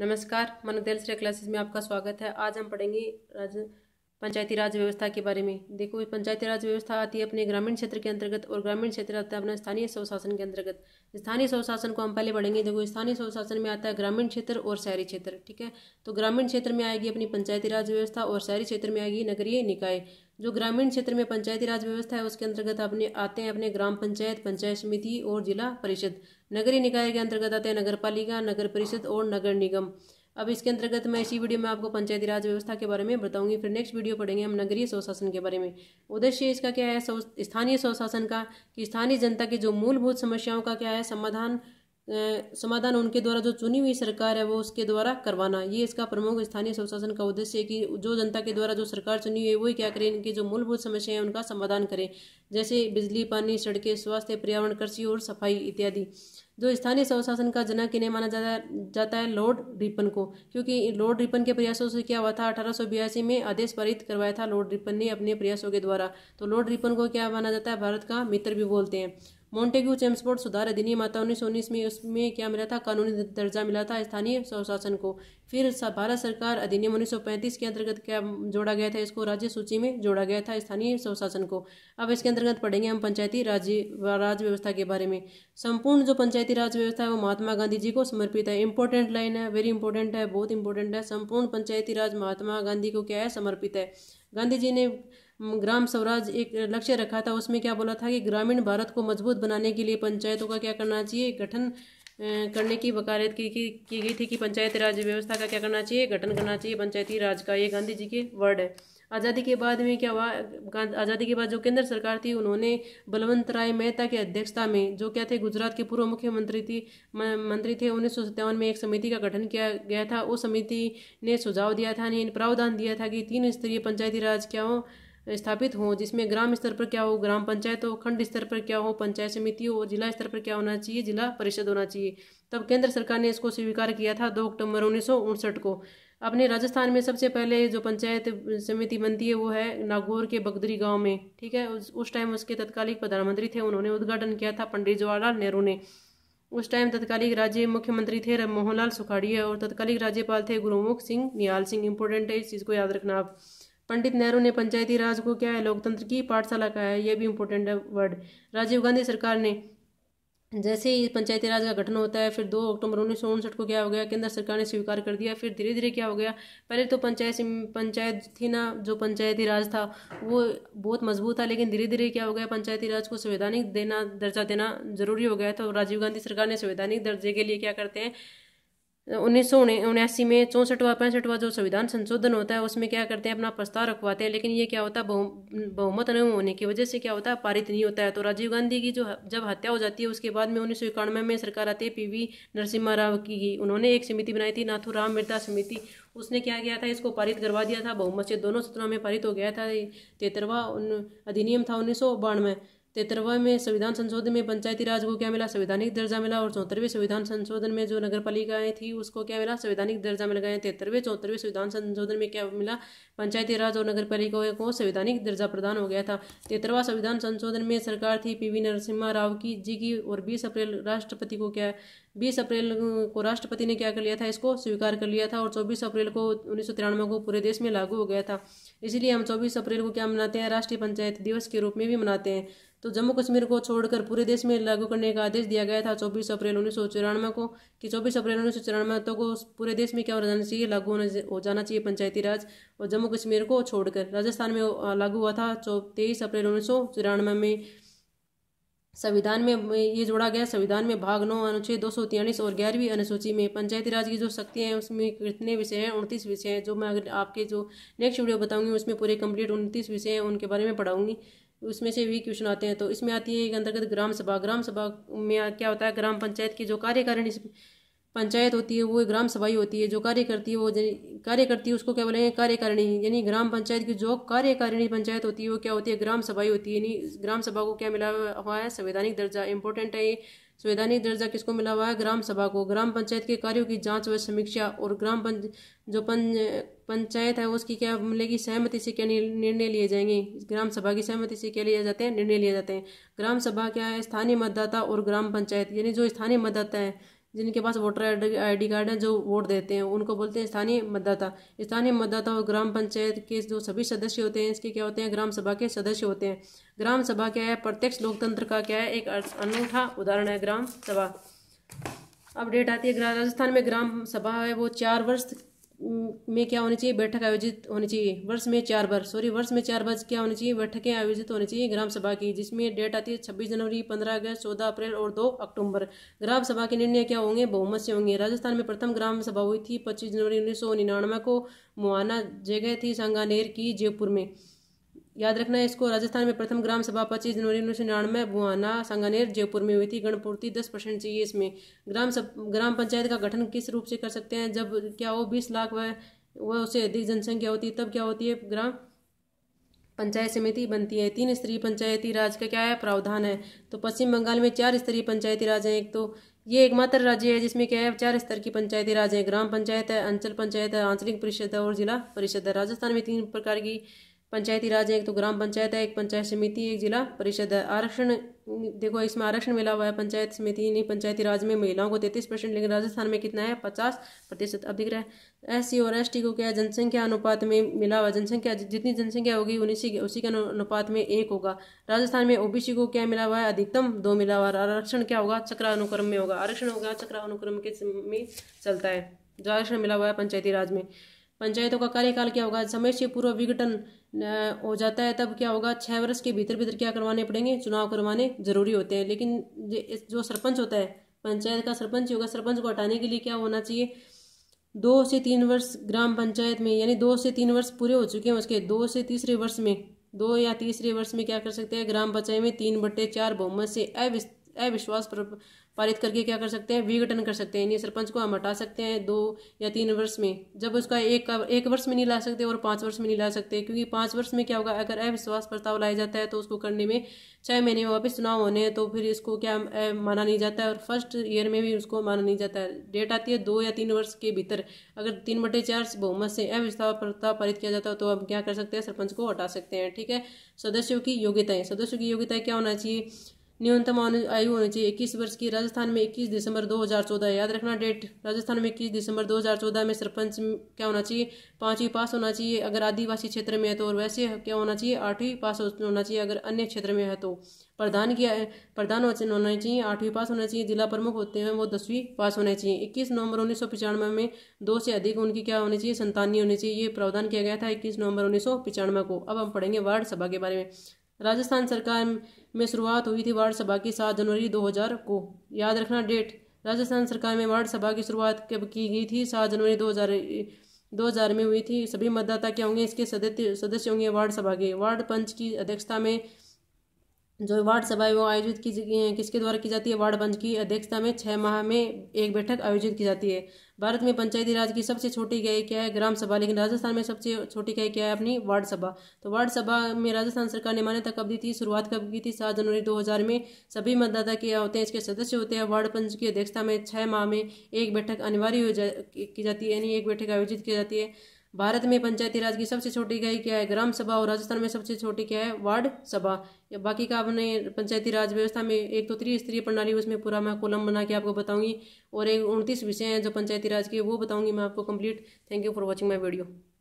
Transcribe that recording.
नमस्कार मनोदेल श्रेय क्लासेस में आपका स्वागत है आज हम पढ़ेंगे राज पंचायती राज व्यवस्था के बारे में देखो पंचायती राज व्यवस्था आती है अपने ग्रामीण क्षेत्र के अंतर्गत और ग्रामीण क्षेत्र आता है अपना स्थानीय स्वशासन के अंतर्गत स्थानीय स्वशासन को हम पहले बढ़ेंगे देखो स्थानीय स्वशासन में आता है ग्रामीण क्षेत्र और शहरी क्षेत्र ठीक है तो ग्रामीण क्षेत्र में आएगी अपनी पंचायती राज व्यवस्था और शहरी क्षेत्र में आएगी नगरीय निकाय जो ग्रामीण क्षेत्र में पंचायती राज व्यवस्था है उसके अंतर्गत अपने आते हैं अपने ग्राम पंचायत पंचायत समिति और जिला परिषद नगरीय निकाय के अंतर्गत आते हैं नगर पालिका नगर परिषद और नगर निगम अब इसके अंतर्गत मैं इसी वीडियो में आपको पंचायती राज व्यवस्था के बारे में बताऊंगी फिर नेक्स्ट वीडियो पढ़ेंगे हम नगरीय स्वशासन के बारे में उद्देश्य इसका क्या है स्थानीय स्वशासन का कि स्थानीय जनता की जो मूलभूत समस्याओं का क्या है समाधान समाधान उनके द्वारा जो चुनी हुई सरकार है वो उसके द्वारा करवाना ये इसका प्रमुख स्थानीय स्वशासन का उद्देश्य है कि जो जनता के द्वारा जो सरकार चुनी हुई है वही क्या करें इनकी जो मूलभूत समस्याएं हैं उनका समाधान करें जैसे बिजली पानी सड़कें स्वास्थ्य पर्यावरण कृषि और सफाई इत्यादि जो स्थानीय स्वशासन का जनक इन्हें माना जाता जाता है लॉर्ड रिपन को क्योंकि लॉर्ड रिपन के प्रयासों से क्या हुआ था अठारह में आदेश पारित करवाया था लॉर्ड रिपन ने अपने प्रयासों के द्वारा तो लॉर्ड रिपन को क्या माना जाता है भारत का मित्र भी बोलते हैं मोन्टेग्यू चेम्सपोर्ट सुधार अधिनियम आता उन्नीस सौ उन्नीस में उसमें क्या मिला था कानूनी दर्जा मिला था स्थानीय स्वशासन को फिर भारत सरकार अधिनियम उन्नीस सौ पैंतीस के अंतर्गत क्या जोड़ा गया था इसको राज्य सूची में जोड़ा गया था स्थानीय स्वशासन को अब इसके अंतर्गत पढ़ेंगे हम पंचायती राज्य राज व्यवस्था के बारे में संपूर्ण जो पंचायती राज व्यवस्था है वो महात्मा गांधी जी को समर्पित है इंपॉर्टेंट लाइन है वेरी इंपॉर्टेंट है बहुत इंपॉर्टेंट है संपूर्ण पंचायती राज महात्मा गांधी को क्या है समर्पित है गांधी जी ने ग्राम स्वराज एक लक्ष्य रखा था उसमें क्या बोला था कि ग्रामीण भारत को मजबूत बनाने के लिए पंचायतों का क्या करना चाहिए गठन करने की वकालत की, की, की गई थी कि पंचायती राज व्यवस्था का क्या करना चाहिए गठन करना चाहिए पंचायती राज का ये गांधी जी के वर्ड है आज़ादी के बाद में क्या हुआ आज़ादी के बाद जो केंद्र सरकार थी उन्होंने बलवंत राय मेहता की अध्यक्षता में जो क्या थे गुजरात के पूर्व मुख्यमंत्री थी मंत्री थे उन्नीस में एक समिति का गठन किया गया था उस समिति ने सुझाव दिया था ने प्रावधान दिया था कि तीन स्तरीय पंचायती राज क्या हो स्थापित हों जिसमें ग्राम स्तर पर क्या हो ग्राम पंचायत हो खंड स्तर पर क्या हो पंचायत समिति हो जिला स्तर पर क्या होना चाहिए जिला परिषद होना चाहिए तब केंद्र सरकार ने इसको स्वीकार किया था दो अक्टूबर उन्नीस को अपने राजस्थान में सबसे पहले जो पंचायत समिति बनती है वो है नागौर के बगदरी गांव में ठीक है उस उस टाइम उसके तत्कालिक प्रधानमंत्री थे उन्होंने उद्घाटन किया था पंडित जवाहरलाल नेहरू ने उस टाइम तत्कालिक राज्य मुख्यमंत्री थे मोहनलाल सुखाड़िया और तत्कालिक राज्यपाल थे गुरुमुख सिंह निहाल सिंह इंपोर्टेंट है इस चीज़ को याद रखना आप पंडित नेहरू ने पंचायती राज को क्या है लोकतंत्र की पाठशाला कहा है यह भी इम्पोर्टेंट है वर्ड राजीव गांधी सरकार ने जैसे ही पंचायती राज का गठन होता है फिर दो अक्टूबर उन्नीस सौ उनसठ को क्या हो गया केंद्र सरकार ने स्वीकार कर दिया फिर धीरे धीरे क्या हो गया पहले तो पंचायत पंचायत थी ना जो पंचायती राज था वो बहुत मजबूत था लेकिन धीरे धीरे क्या हो गया पंचायती राज को संवैधानिक देना दर्जा देना जरूरी हो गया तो राजीव गांधी सरकार ने संवैधानिक दर्जे के लिए क्या करते हैं उन्नीस सौ उन्यासी में चौंसठवा पैंसठवा जो संविधान संशोधन होता है उसमें क्या करते हैं अपना प्रस्ताव रखवाते हैं लेकिन ये क्या होता है बहुमत न होने की वजह से क्या होता है पारित नहीं होता है तो राजीव गांधी की जो जब हत्या हो जाती है उसके बाद में उन्नीस सौ इक्यानवे में सरकार आती है वी नरसिम्हा राव की उन्होंने एक समिति बनाई थी राम मिर्ता समिति उसने क्या किया था इसको पारित करवा दिया था बहुमत से दोनों सत्रों में पारित हो गया था तेतरवा अधिनियम था उन्नीस सौ बानवे तेतरवा में संविधान संशोधन में पंचायती राज को क्या मिला संवैधानिक दर्जा मिला और चौहत्तरवें संविधान संशोधन में जो नगर पालिकाएं थी उसको क्या मिला संवैधानिक दर्जा मिल गए तेतरवें चौहत्तरवें संविधान संशोधन में क्या मिला पंचायती राज और नगर पालिकाओं को संवैधानिक दर्जा प्रदान हो गया था तेतरवा संविधान संशोधन में सरकार थी पी नरसिम्हा राव की जी की और बीस अप्रैल राष्ट्रपति को क्या बीस अप्रैल को राष्ट्रपति ने क्या कर लिया था इसको स्वीकार कर लिया था और चौबीस अप्रैल को उन्नीस को पूरे देश में लागू हो गया था इसीलिए हम चौबीस अप्रैल को क्या मनाते हैं राष्ट्रीय पंचायत दिवस के रूप में भी मनाते हैं तो जम्मू कश्मीर को छोड़कर पूरे देश में लागू करने का आदेश दिया गया था चौबीस अप्रैल उन्नीस को कि चौबीस अप्रैल उन्नीस सौ तो को पूरे देश में क्या हो जाना चाहिए लागू हो जाना चाहिए पंचायती राज और जम्मू कश्मीर को छोड़कर राजस्थान में लागू हुआ था तेईस अप्रैल उन्नीस में संविधान में ये जोड़ा गया संविधान में भाग नौ अनुच्छेद दो सौ तिरालीस और ग्यारहवीं अनुसूची में पंचायती राज की जो शक्तियाँ हैं उसमें कितने विषय हैं उनतीस विषय हैं जो मैं अगर आपके जो नेक्स्ट वीडियो बताऊंगी उसमें पूरे कंप्लीट उनतीस विषय हैं उनके बारे में पढ़ाऊंगी उसमें से भी क्वेश्चन आते हैं तो इसमें आती है एक अंतर्गत ग्राम सभा ग्राम सभा में क्या होता है ग्राम पंचायत की जो कार्यकारिणी पंचायत होती है वो ग्राम सभा होती है जो कार्य करती है वो कार्य करती है उसको क्या बोलेंगे कार्यकारिणी यानी ग्राम पंचायत की जो कार्यकारिणी पंचायत होती है वो क्या होती है ग्राम सभा होती है यानी ग्राम सभा को क्या मिला हुआ है संवैधानिक दर्जा इंपॉर्टेंट है ये संवैधानिक दर्जा किसको मिला हुआ है ग्राम सभा को ग्राम पंचायत के कार्यों की जांच व समीक्षा और ग्राम पंच जो पंच पंचायत है उसकी क्या मिलेगी सहमति से क्या निर्णय लिए जाएंगे ग्राम सभा की सहमति से क्या लिए जाते हैं निर्णय लिए जाते हैं ग्राम सभा क्या है स्थानीय मतदाता और ग्राम पंचायत यानी जो स्थानीय मतदाता है जिनके पास वोटर आईडी कार्ड है जो वोट देते हैं उनको बोलते हैं स्थानीय मतदाता स्थानीय मतदाता और ग्राम पंचायत के जो सभी सदस्य होते हैं इसके क्या होते हैं ग्राम सभा के सदस्य होते हैं ग्राम सभा क्या है प्रत्यक्ष लोकतंत्र का क्या है एक अनूठा उदाहरण है ग्राम सभा अब डेट आती है राजस्थान में ग्राम सभा है वो चार वर्ष में क्या होनी चाहिए बैठक आयोजित होनी चाहिए वर्ष में चार बार सॉरी वर्ष में चार बार क्या होनी चाहिए बैठकें आयोजित होनी चाहिए ग्राम सभा की जिसमें डेट आती है छब्बीस जनवरी पंद्रह अगस्त चौदह अप्रैल और दो अक्टूबर ग्राम सभा के निर्णय क्या होंगे बहुमत से होंगे राजस्थान में प्रथम ग्राम सभा हुई थी पच्चीस जनवरी उन्नीस को मुआना जगह थी सांगानेर की जयपुर में याद रखना है इसको राजस्थान में प्रथम ग्राम सभा पच्चीस जनवरी उन्नीस सौ निन्यानवे बुआना सांगानेर जयपुर में हुई थी गणपूर्ति दस परसेंट चाहिए इसमें ग्राम सब ग्राम पंचायत का गठन किस रूप से कर सकते हैं जब क्या हो बीस लाख वह वह उससे अधिक जनसंख्या होती है तब क्या होती है ग्राम पंचायत समिति बनती है तीन स्तरीय पंचायती राज का क्या है प्रावधान है तो पश्चिम बंगाल में चार स्तरीय पंचायती राज हैं एक तो ये एकमात्र राज्य है जिसमें क्या है चार स्तर की पंचायती राज हैं ग्राम पंचायत है अंचल पंचायत है आंचलिक परिषद है और जिला परिषद है राजस्थान में तीन प्रकार की पंचायती राज है एक तो ग्राम पंचायत है एक पंचायत समिति एक जिला परिषद है आरक्षण देखो इसमें आरक्षण मिला हुआ है पंचायत समिति नहीं पंचायती राज में महिलाओं को तैतीस परसेंट लेकिन राजस्थान में कितना है पचास प्रतिशत अब दिख रहा है एस और एस को क्या जनसंख्या अनुपात में मिला हुआ जनसंख्या जितनी जनसंख्या होगी उन्नीसी उसी के अनुपात में एक होगा राजस्थान में ओबीसी को क्या मिला हुआ है अधिकतम दो मिला हुआ आरक्षण क्या होगा चक्रानुक्रम में होगा आरक्षण होगा चक्रानुक्रम के में चलता है जो आरक्षण मिला हुआ है पंचायती राज में पंचायतों का कार्यकाल क्या होगा समय से पूर्व विघटन हो जाता है तब क्या होगा छः वर्ष के भीतर भीतर क्या करवाने पड़ेंगे चुनाव करवाने जरूरी होते हैं लेकिन जो सरपंच होता है पंचायत का सरपंच होगा सरपंच को हटाने के लिए क्या होना चाहिए दो से तीन वर्ष ग्राम पंचायत में यानी दो से तीन वर्ष पूरे हो चुके हैं उसके दो से तीसरे वर्ष में दो या तीसरे वर्ष में क्या कर सकते हैं ग्राम पंचायत में तीन बट्टे चार बहुमत से अविस्त अविश्वास पारित करके क्या कर सकते हैं विघटन कर सकते हैं यानी सरपंच को हम हटा सकते हैं दो या तीन वर्ष में जब उसका एक एक वर्ष में नहीं ला सकते और पाँच वर्ष में नहीं ला सकते क्योंकि पाँच वर्ष में क्या होगा अगर अविश्वास प्रस्ताव लाया जाता है तो उसको करने में छः महीने में वापस चुनाव होने हैं तो फिर इसको क्या माना नहीं जाता है और फर्स्ट ईयर में भी उसको माना नहीं जाता है डेट आती है दो या तीन वर्ष के भीतर अगर तीन बटे चार बहुमत से अविश्वास प्रस्ताव पारित किया जाता है तो हम क्या कर सकते हैं सरपंच को हटा सकते हैं ठीक है सदस्यों की योग्यताएं सदस्यों की योग्यताएं क्या होना चाहिए न्यूनतम आयु होनी चाहिए इक्कीस वर्ष की राजस्थान में इक्कीस दिसंबर चौदह याद रखना डेट राजस्थान में इक्कीस दिसंबर चौदह में सरपंच क्या होना चाहिए पांचवी पास होना चाहिए अगर आदिवासी क्षेत्र में है तो और वैसे क्या होना चाहिए आठवीं पास होना चाहिए अगर अन्य क्षेत्र में है तो प्रधान किया प्रधान वचन होना चाहिए आठवीं पास होना चाहिए जिला प्रमुख होते हैं वो दसवीं पास होने चाहिए इक्कीस नवंबर उन्नीस सौ पचानवे में दो से अधिक उनकी क्या होनी चाहिए संतानी होनी चाहिए ये प्रावधान किया गया था इक्कीस नवंबर उन्नीस सौ पचानवे को अब हम पढ़ेंगे वार्ड सभा के बारे में राजस्थान सरकार में शुरुआत हुई थी वार्ड सभा की सात जनवरी 2000 को याद रखना डेट राजस्थान सरकार में वार्ड सभा की शुरुआत कब की गई थी सात जनवरी 2000 2000 में हुई थी सभी मतदाता क्या होंगे इसके सदस्य सदस्य होंगे वार्ड सभा के वार्ड पंच की अध्यक्षता में जो वार्ड सभा वो आयोजित की किसके द्वारा की जाती है वार्ड पंच की अध्यक्षता में छः माह में एक बैठक आयोजित की जाती है भारत में पंचायती राज की सबसे छोटी इकाई क्या है ग्राम सभा लेकिन राजस्थान में सबसे छोटी इकाई क्या है अपनी वार्ड सभा तो वार्ड सभा में राजस्थान सरकार ने मान्यता कब दी थी शुरुआत कब की थी सात जनवरी दो हज़ार में सभी मतदाता के होते हैं इसके सदस्य होते हैं वार्ड पंच की अध्यक्षता में छः माह में एक बैठक अनिवार्य हो की जाती है यानी एक बैठक आयोजित की जाती है भारत में पंचायती राज की सबसे छोटी इकाई क्या है ग्राम सभा और राजस्थान में सबसे छोटी क्या है वार्ड सभा या बाकी का आपने पंचायती राज व्यवस्था में एक तो त्रिस्तरीय प्रणाली उसमें पूरा मैं कोलम बना के आपको बताऊंगी और एक उनतीस विषय हैं जो पंचायती राज के वो बताऊंगी मैं आपको complete thank you for watching my video